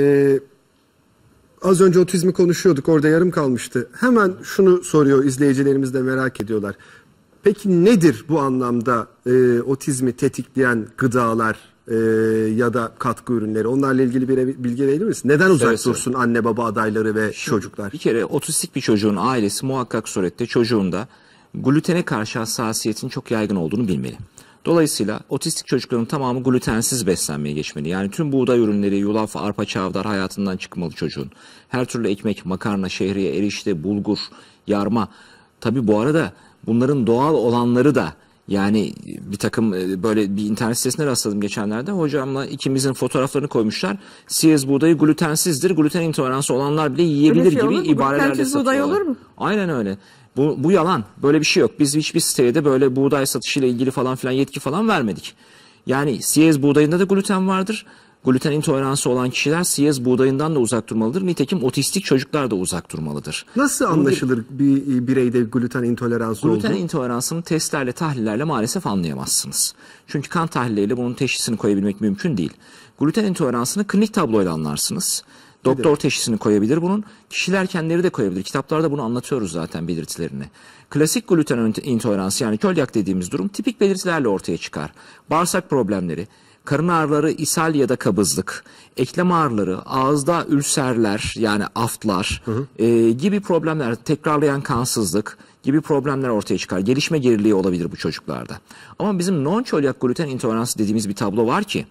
Ee, az önce otizmi konuşuyorduk orada yarım kalmıştı. Hemen şunu soruyor izleyicilerimiz de merak ediyorlar. Peki nedir bu anlamda e, otizmi tetikleyen gıdalar e, ya da katkı ürünleri? Onlarla ilgili bir bilgi verir misin? Neden uzak evet, dursun evet. anne baba adayları ve Şimdi, çocuklar? Bir kere otistik bir çocuğun ailesi muhakkak surette çocuğunda glutene karşı hassasiyetin çok yaygın olduğunu bilmeli. Dolayısıyla otistik çocukların tamamı glutensiz beslenmeye geçmeli. Yani tüm buğday ürünleri, yulaf, arpa, çavdar hayatından çıkmalı çocuğun. Her türlü ekmek, makarna, şehriye, erişte, bulgur, yarma. Tabi bu arada bunların doğal olanları da yani bir takım e, böyle bir internet sitesine rastladım geçenlerde. Hocamla ikimizin fotoğraflarını koymuşlar. Siyez buğdayı glutensizdir. Gluten intoleransı olanlar bile yiyebilir şey gibi olur. ibarelerle Glutensiz satıyorlar. buğday olur mu? Aynen öyle. Bu, bu yalan. Böyle bir şey yok. Biz hiçbir sitede böyle buğday satışıyla ilgili falan filan yetki falan vermedik. Yani siyez buğdayında da gluten vardır. Gluten intoleransı olan kişiler siyez buğdayından da uzak durmalıdır. Nitekim otistik çocuklar da uzak durmalıdır. Nasıl anlaşılır bir e, bireyde gluten intoleransı gluten olduğu? Gluten intoleransını testlerle, tahlillerle maalesef anlayamazsınız. Çünkü kan tahlilleriyle bunun teşhisini koyabilmek mümkün değil. Gluten intoleransını klinik tabloyla anlarsınız. Doktor teşhisini koyabilir bunun. Kişiler kendileri de koyabilir. Kitaplarda bunu anlatıyoruz zaten belirtilerini. Klasik gluten intoleransı yani kölyak dediğimiz durum tipik belirtilerle ortaya çıkar. Bağırsak problemleri, karın ağrıları, ishal ya da kabızlık, eklem ağrıları, ağızda ülserler yani aftlar hı hı. E, gibi problemler, tekrarlayan kansızlık gibi problemler ortaya çıkar. Gelişme geriliği olabilir bu çocuklarda. Ama bizim non-çölyak gluten intoleransı dediğimiz bir tablo var ki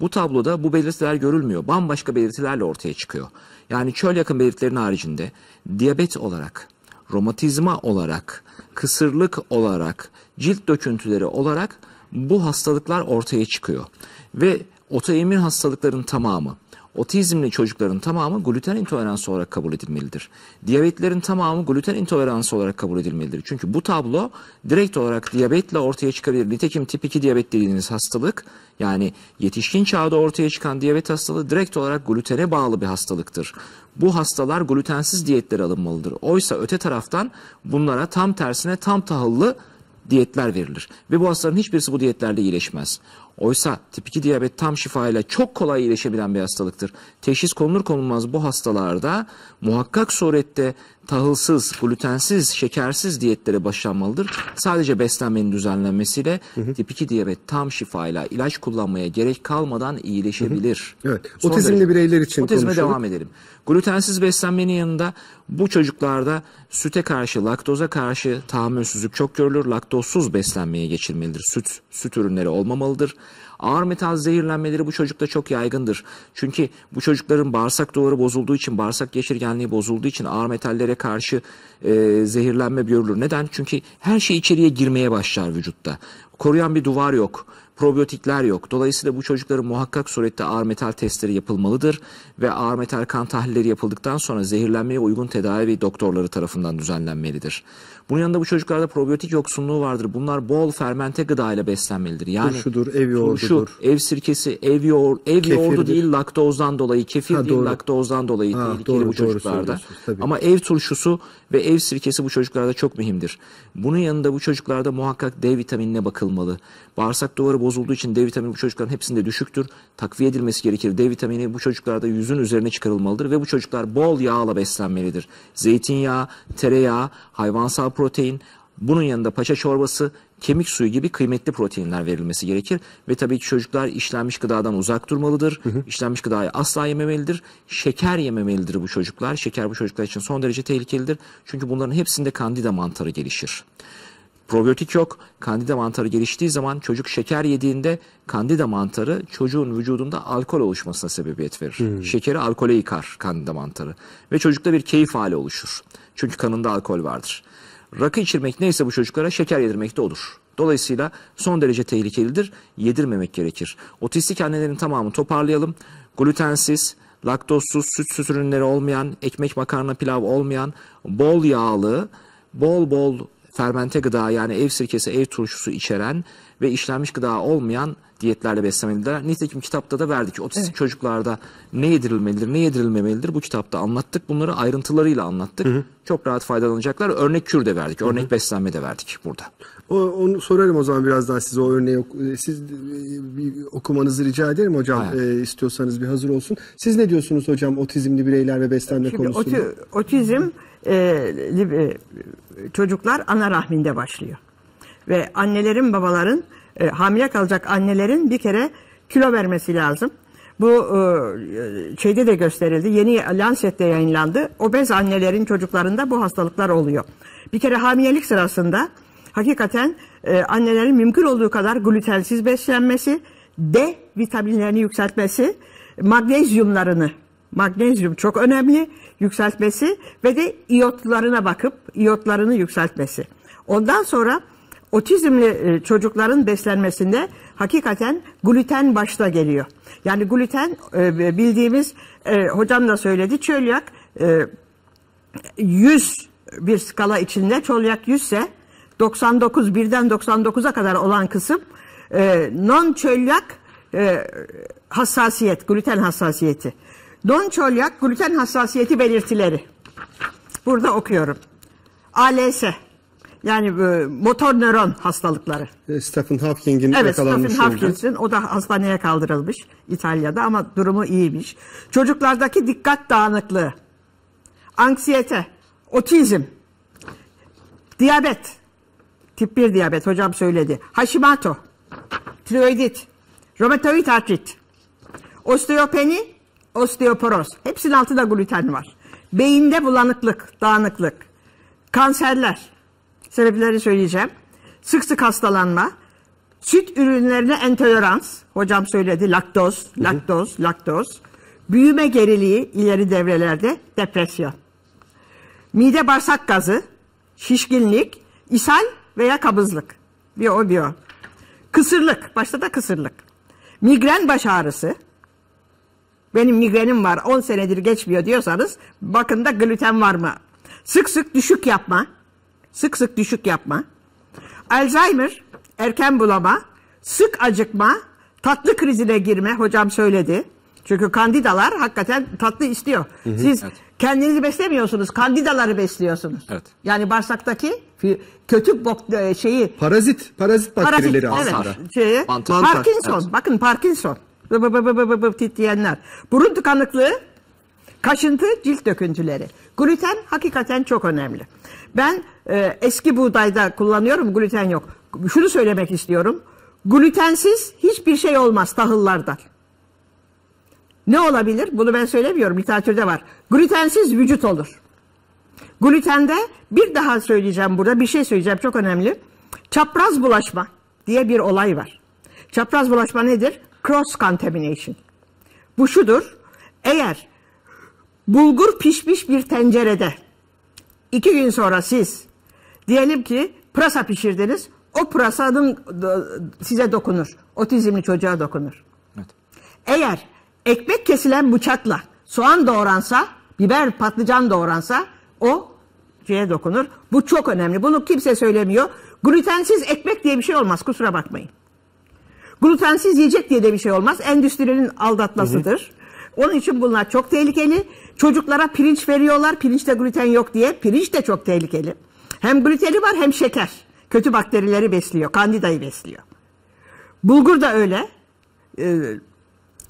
bu tabloda bu belirtiler görülmüyor. Bambaşka belirtilerle ortaya çıkıyor. Yani çöl yakın belirtilerin haricinde diyabet olarak, romatizma olarak, kısırlık olarak, cilt döküntüleri olarak bu hastalıklar ortaya çıkıyor. Ve otoimmün hastalıkların tamamı Otizmli çocukların tamamı gluten intoleransı olarak kabul edilmelidir. Diyabetlerin tamamı gluten intoleransı olarak kabul edilmelidir. Çünkü bu tablo direkt olarak diyabetle ortaya çıkabilir. Nitekim tip 2 diyabet dediğiniz hastalık yani yetişkin çağda ortaya çıkan diyabet hastalığı direkt olarak glutene bağlı bir hastalıktır. Bu hastalar glutensiz diyetler alınmalıdır. Oysa öte taraftan bunlara tam tersine tam tahıllı diyetler verilir. Ve bu hastaların hiçbirisi bu diyetlerle iyileşmez. Oysa tip 2 diyabet tam şifa ile çok kolay iyileşebilen bir hastalıktır. Teşhis konulur konulmaz bu hastalarda muhakkak surette tahılsız, glutensiz, şekersiz diyetlere başlanmalıdır. Sadece beslenmenin düzenlenmesiyle hı hı. tip 2 diyabet tam şifayla ilaç kullanmaya gerek kalmadan iyileşebilir. Hı hı. Evet. Son Otizmli derece, bireyler için otizme konuşalım. devam edelim. Glutensiz beslenmenin yanında bu çocuklarda süte karşı, laktoza karşı tahammülsüzlük çok görülür. Laktozsuz beslenmeye geçilmelidir. Süt, süt ürünleri olmamalıdır. Ağır metal zehirlenmeleri bu çocukta çok yaygındır. Çünkü bu çocukların bağırsak duvarı bozulduğu için, bağırsak geçirgenliği bozulduğu için ağır metallere karşı e, zehirlenme görülür. Neden? Çünkü her şey içeriye girmeye başlar vücutta. Koruyan bir duvar yok probiyotikler yok. Dolayısıyla bu çocukların muhakkak surette ağır metal testleri yapılmalıdır ve ağır metal kan tahlilleri yapıldıktan sonra zehirlenmeye uygun tedavi doktorları tarafından düzenlenmelidir. Bunun yanında bu çocuklarda probiyotik yoksunluğu vardır. Bunlar bol fermente gıda ile beslenmelidir. Yani turşudur, ev yoğurdudur. Turşu, ev sirkesi, ev yoğur, ev Kefirdir. yoğurdu değil laktozdan dolayı, kefir ha, değil doğru. laktozdan dolayı ha, tehlikeli doğru, bu çocuklarda. Ama ev turşusu ve ev sirkesi bu çocuklarda çok mühimdir. Bunun yanında bu çocuklarda muhakkak D vitaminine bakılmalı. Bağırsak duvarı bozulduğu için D vitamini bu çocukların hepsinde düşüktür. Takviye edilmesi gerekir. D vitamini bu çocuklarda yüzün üzerine çıkarılmalıdır ve bu çocuklar bol yağla beslenmelidir. Zeytinyağı, tereyağı, hayvansal protein, bunun yanında paça çorbası, kemik suyu gibi kıymetli proteinler verilmesi gerekir. Ve tabii ki çocuklar işlenmiş gıdadan uzak durmalıdır. Hı hı. İşlenmiş gıdayı asla yememelidir. Şeker yememelidir bu çocuklar. Şeker bu çocuklar için son derece tehlikelidir. Çünkü bunların hepsinde kandida mantarı gelişir. Probiyotik yok. Kandida mantarı geliştiği zaman çocuk şeker yediğinde kandida mantarı çocuğun vücudunda alkol oluşmasına sebebiyet verir. Hmm. Şekeri alkole yıkar kandida mantarı. Ve çocukta bir keyif hali oluşur. Çünkü kanında alkol vardır. Rakı içirmek neyse bu çocuklara şeker yedirmek de olur. Dolayısıyla son derece tehlikelidir. Yedirmemek gerekir. Otistik annelerin tamamını toparlayalım. Glutensiz, laktozsuz, süt ürünleri olmayan, ekmek, makarna, pilav olmayan, bol yağlı, bol bol fermente gıda yani ev sirkesi, ev turşusu içeren ve işlenmiş gıda olmayan diyetlerle beslemelidir. Nitekim kitapta da verdik. Otistik evet. çocuklarda ne yedirilmelidir, ne yedirilmemelidir bu kitapta anlattık. Bunları ayrıntılarıyla anlattık. Hı hı. Çok rahat faydalanacaklar. Örnek kür de verdik, örnek hı hı. beslenme de verdik burada. O, onu sorarım o zaman biraz daha size o örneği. E, siz e, bir okumanızı rica ederim hocam. E, istiyorsanız bir hazır olsun. Siz ne diyorsunuz hocam otizmli bireyler ve beslenme Şimdi konusunda? Oti, otizm e, e, çocuklar ana rahminde başlıyor. Ve annelerin babaların e, hamile kalacak annelerin bir kere kilo vermesi lazım. Bu e, şeyde de gösterildi. Yeni Lancet'te yayınlandı. Obez annelerin çocuklarında bu hastalıklar oluyor. Bir kere hamilelik sırasında hakikaten e, annelerin mümkün olduğu kadar glutensiz beslenmesi, D vitaminlerini yükseltmesi, magnezyumlarını, magnezyum çok önemli yükseltmesi ve de iyotlarına bakıp iyotlarını yükseltmesi. Ondan sonra otizmli e, çocukların beslenmesinde hakikaten gluten başta geliyor. Yani gluten e, bildiğimiz e, hocam da söyledi çölyak 100 bir skala içinde çölyak 100 ise 99 birden 99'a kadar olan kısım e, non çölyak e, hassasiyet, gluten hassasiyeti. Non çölyak gluten hassasiyeti belirtileri. Burada okuyorum. ALS yani e, motor nöron hastalıkları. E, Stephen Hawking'in evet, yakalanmış Stephen Hawking'in o da hastaneye kaldırılmış İtalya'da ama durumu iyiymiş. Çocuklardaki dikkat dağınıklığı, anksiyete, otizm, diyabet, Tip 1 diyabet hocam söyledi. Hashimoto, tiroidit, romatoid artrit, osteopeni, osteoporoz. Hepsinin altında gluten var. Beyinde bulanıklık, dağınıklık, kanserler. Sebepleri söyleyeceğim. Sık sık hastalanma, süt ürünlerine entolerans. Hocam söyledi laktoz, laktoz, laktoz. Büyüme geriliği ileri devrelerde depresyon. Mide bağırsak gazı, şişkinlik, ishal veya kabızlık. Bir o bir o. Kısırlık. Başta da kısırlık. Migren baş ağrısı. Benim migrenim var 10 senedir geçmiyor diyorsanız bakın da gluten var mı? Sık sık düşük yapma. Sık sık düşük yapma. Alzheimer, erken bulama, sık acıkma, tatlı krizine girme hocam söyledi. Çünkü kandidalar hakikaten tatlı istiyor. Hı hı, Siz evet. kendinizi beslemiyorsunuz. Kandidaları besliyorsunuz. Evet. Yani bağırsaktaki kötü bok e, şeyi parazit parazit bakterileri parazit, aslında. Evet, şeyi, Mantar. Parkinson. Evet. Bakın Parkinson. Bı bı bı bı bı bı titreyenler. Burun tıkanıklığı, kaşıntı, cilt döküntüleri. Gluten hakikaten çok önemli. Ben e, eski buğdayda kullanıyorum, gluten yok. Şunu söylemek istiyorum. Glutensiz hiçbir şey olmaz tahıllarda. Ne olabilir? Bunu ben söylemiyorum. Literatürde var. Glutensiz vücut olur. Glutende bir daha söyleyeceğim burada. Bir şey söyleyeceğim. Çok önemli. Çapraz bulaşma diye bir olay var. Çapraz bulaşma nedir? Cross contamination. Bu şudur. Eğer bulgur pişmiş bir tencerede iki gün sonra siz diyelim ki pırasa pişirdiniz. O pırasanın size dokunur. Otizmli çocuğa dokunur. Evet. Eğer ekmek kesilen bıçakla soğan doğransa, biber patlıcan doğransa o şeye dokunur. Bu çok önemli. Bunu kimse söylemiyor. Glutensiz ekmek diye bir şey olmaz. Kusura bakmayın. Glutensiz yiyecek diye de bir şey olmaz. Endüstrinin aldatmasıdır. Hı hı. Onun için bunlar çok tehlikeli. Çocuklara pirinç veriyorlar. Pirinçte gluten yok diye. Pirinç de çok tehlikeli. Hem gluteni var hem şeker. Kötü bakterileri besliyor. Kandidayı besliyor. Bulgur da öyle. Ee,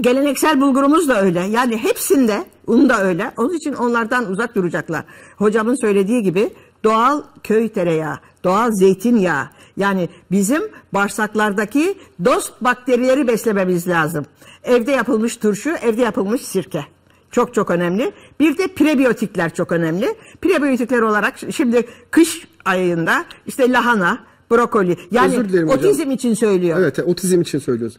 Geleneksel bulgurumuz da öyle. Yani hepsinde un da öyle. Onun için onlardan uzak duracaklar. Hocamın söylediği gibi doğal köy tereyağı, doğal zeytinyağı. Yani bizim bağırsaklardaki dost bakterileri beslememiz lazım. Evde yapılmış turşu, evde yapılmış sirke. Çok çok önemli. Bir de prebiyotikler çok önemli. Prebiyotikler olarak şimdi kış ayında işte lahana, brokoli. Yani otizm hocam. için söylüyor. Evet, otizm için söylüyoruz.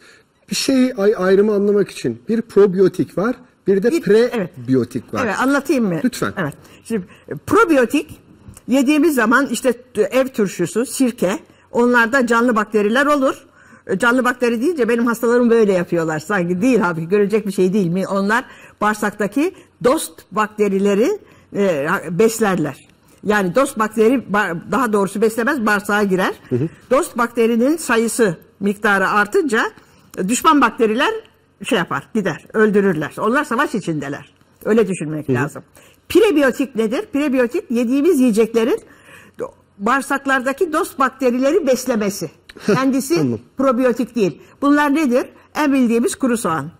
Bir şeyi ay ayrımı anlamak için bir probiyotik var, bir de bir, prebiyotik evet. var. Evet, anlatayım mı? Lütfen. Evet. Şimdi e, probiyotik yediğimiz zaman işte ev turşusu, sirke, onlarda canlı bakteriler olur. E, canlı bakteri deyince benim hastalarım böyle yapıyorlar sanki değil abi görecek bir şey değil mi? Onlar bağırsaktaki dost bakterileri e, beslerler. Yani dost bakteri daha doğrusu beslemez bağırsağa girer. Hı hı. Dost bakterinin sayısı miktarı artınca düşman bakteriler şey yapar, gider, öldürürler. Onlar savaş içindeler. Öyle düşünmek Hı. lazım. Prebiyotik nedir? Prebiyotik yediğimiz yiyeceklerin bağırsaklardaki dost bakterileri beslemesi. Kendisi probiyotik değil. Bunlar nedir? En bildiğimiz kuru soğan.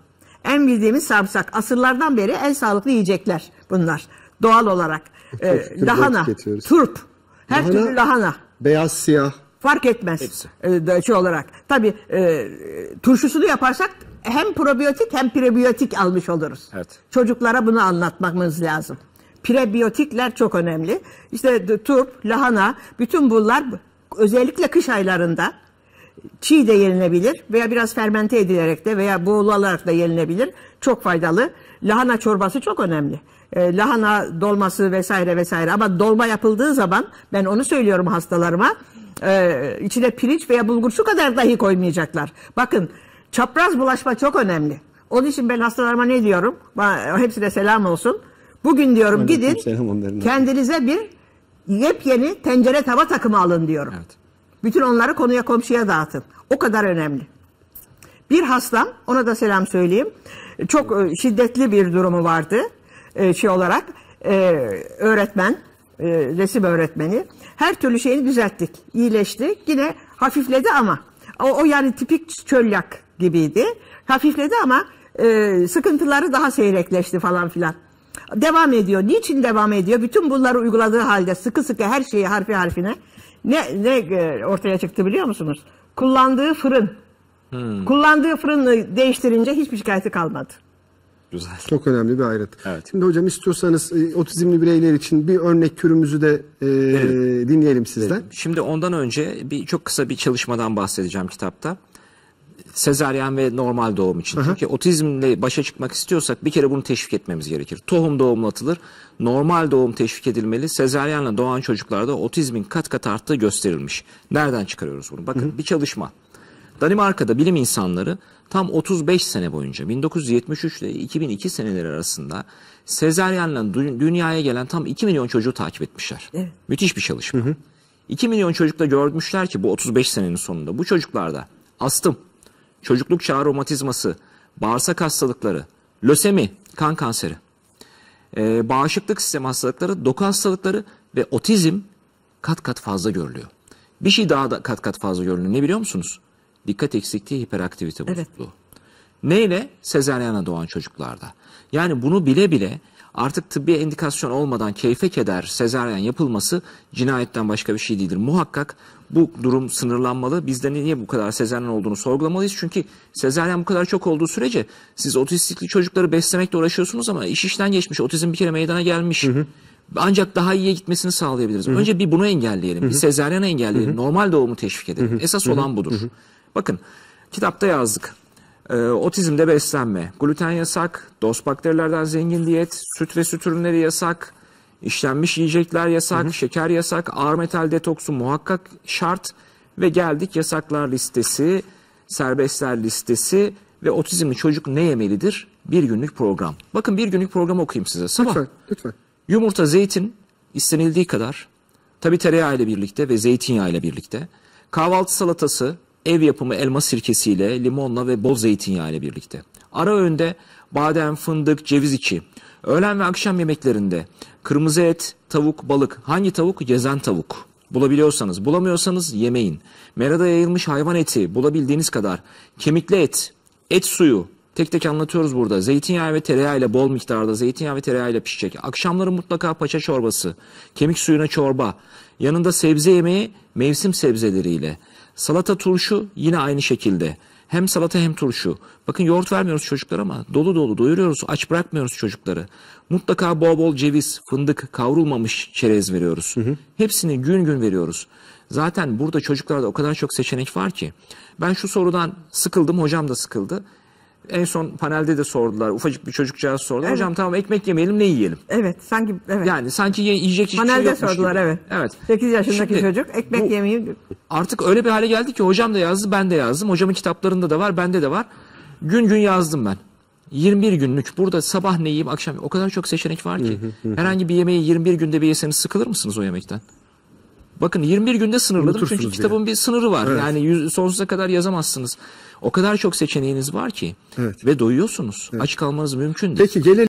En bildiğimiz sarımsak. Asırlardan beri en sağlıklı yiyecekler bunlar. Doğal olarak. Ee, lahana, turp, her lahana, türlü lahana. Beyaz siyah. Fark etmez. Hepsi. E, şey olarak. Tabii e, turşusunu yaparsak hem probiyotik hem prebiyotik almış oluruz. Evet. Çocuklara bunu anlatmamız lazım. Prebiyotikler çok önemli. İşte turp, lahana, bütün bunlar özellikle kış aylarında çiğ de yenilebilir veya biraz fermente edilerek de veya boğularak da yenilebilir. Çok faydalı. Lahana çorbası çok önemli. E, lahana dolması vesaire vesaire ama dolma yapıldığı zaman ben onu söylüyorum hastalarıma e, içine pirinç veya bulgur şu kadar dahi koymayacaklar. Bakın çapraz bulaşma çok önemli. Onun için ben hastalarıma ne diyorum? hepsine selam olsun. Bugün diyorum Öyle gidin kendinize bir yepyeni tencere tava takımı alın diyorum. Evet. Bütün onları konuya komşuya dağıtın. O kadar önemli. Bir hastam ona da selam söyleyeyim. Çok e, şiddetli bir durumu vardı e, şey olarak e, öğretmen e, resim öğretmeni. Her türlü şeyini düzelttik, iyileşti, Yine hafifledi ama o, o yani tipik çölyak gibiydi. Hafifledi ama e, sıkıntıları daha seyrekleşti falan filan. Devam ediyor. Niçin devam ediyor? Bütün bunları uyguladığı halde sıkı sıkı her şeyi harfi harfine ne, ne e, ortaya çıktı biliyor musunuz? Kullandığı fırın. Hmm. Kullandığı fırını değiştirince hiçbir şikayeti kalmadı güzel. Çok önemli bir ayrıt. Evet. Şimdi hocam istiyorsanız e, otizmli bireyler için bir örnek türümüzü de e, evet. dinleyelim sizden. Evet. Şimdi ondan önce bir çok kısa bir çalışmadan bahsedeceğim kitapta. Sezaryen ve normal doğum için. Aha. Çünkü otizmle başa çıkmak istiyorsak bir kere bunu teşvik etmemiz gerekir. Tohum doğumlatılır, Normal doğum teşvik edilmeli. Sezaryenle doğan çocuklarda otizmin kat kat arttığı gösterilmiş. Nereden çıkarıyoruz bunu? Bakın hı bir çalışma. Danimarka'da bilim insanları tam 35 sene boyunca 1973 ile 2002 seneleri arasında sezaryenle dünyaya gelen tam 2 milyon çocuğu takip etmişler. Evet. Müthiş bir çalışma. Hı hı. 2 milyon çocukta görmüşler ki bu 35 senenin sonunda bu çocuklarda astım, çocukluk çağı romatizması, bağırsak hastalıkları, lösemi, kan kanseri, e, bağışıklık sistemi hastalıkları, doku hastalıkları ve otizm kat kat fazla görülüyor. Bir şey daha da kat kat fazla görülüyor. Ne biliyor musunuz? dikkat eksikliği hiperaktivite bozukluğu. Evet. Neyle? sezaryana doğan çocuklarda. Yani bunu bile bile artık tıbbi indikasyon olmadan keyfe keder sezaryen yapılması cinayetten başka bir şey değildir. Muhakkak bu durum sınırlanmalı. Bizde niye bu kadar sezaryen olduğunu sorgulamalıyız. Çünkü sezaryen bu kadar çok olduğu sürece siz otistikli çocukları beslemekle uğraşıyorsunuz ama iş işten geçmiş. Otizm bir kere meydana gelmiş. Hı hı. Ancak daha iyiye gitmesini sağlayabiliriz. Hı hı. Önce bir bunu engelleyelim. Hı hı. Bir sezaryana engelleyelim. Hı hı. Normal doğumu teşvik edelim. Hı hı. Esas hı hı. olan budur. Hı hı. Bakın kitapta yazdık. E, otizmde beslenme, gluten yasak, doz bakterilerden zengin diyet, süt ve süt ürünleri yasak, işlenmiş yiyecekler yasak, hı hı. şeker yasak, ağır metal detoksu muhakkak şart ve geldik yasaklar listesi, serbestler listesi ve otizmli çocuk ne yemelidir? Bir günlük program. Bakın bir günlük program okuyayım size. Sabah lütfen, lütfen. yumurta, zeytin istenildiği kadar, tabi tereyağı ile birlikte ve zeytinyağı ile birlikte, kahvaltı salatası, ev yapımı elma sirkesiyle, limonla ve bol zeytinyağı ile birlikte. Ara öğünde badem, fındık, ceviz içi. Öğlen ve akşam yemeklerinde kırmızı et, tavuk, balık. Hangi tavuk? Gezen tavuk. Bulabiliyorsanız, bulamıyorsanız yemeyin. Merada yayılmış hayvan eti bulabildiğiniz kadar. Kemikli et, et suyu. Tek tek anlatıyoruz burada. Zeytinyağı ve tereyağı ile bol miktarda zeytinyağı ve tereyağı ile pişecek. Akşamları mutlaka paça çorbası, kemik suyuna çorba. Yanında sebze yemeği mevsim sebzeleriyle. Salata turşu yine aynı şekilde. Hem salata hem turşu. Bakın yoğurt vermiyoruz çocuklara ama dolu dolu doyuruyoruz. Aç bırakmıyoruz çocukları. Mutlaka bol bol ceviz, fındık, kavrulmamış çerez veriyoruz. Hı hı. Hepsini gün gün veriyoruz. Zaten burada çocuklarda o kadar çok seçenek var ki. Ben şu sorudan sıkıldım, hocam da sıkıldı en son panelde de sordular. Ufacık bir çocukcağız sordu. Evet. Hocam tamam ekmek yemeyelim ne yiyelim? Evet sanki evet. Yani sanki yiyecek hiçbir şey panelde şey yokmuş sordular gibi. evet. Evet. 8 yaşındaki Şimdi, çocuk ekmek bu, Artık öyle bir hale geldi ki hocam da yazdı ben de yazdım. Hocamın kitaplarında da var bende de var. Gün gün yazdım ben. 21 günlük burada sabah ne yiyeyim akşam o kadar çok seçenek var ki. Herhangi bir yemeği 21 günde bir yeseniz sıkılır mısınız o yemekten? Bakın 21 günde sınırladım Unutursunuz çünkü kitabın diye. bir sınırı var. Evet. Yani yüz, sonsuza kadar yazamazsınız. O kadar çok seçeneğiniz var ki evet. ve doyuyorsunuz. Evet. Aç kalmanız mümkün değil. Peki gelelim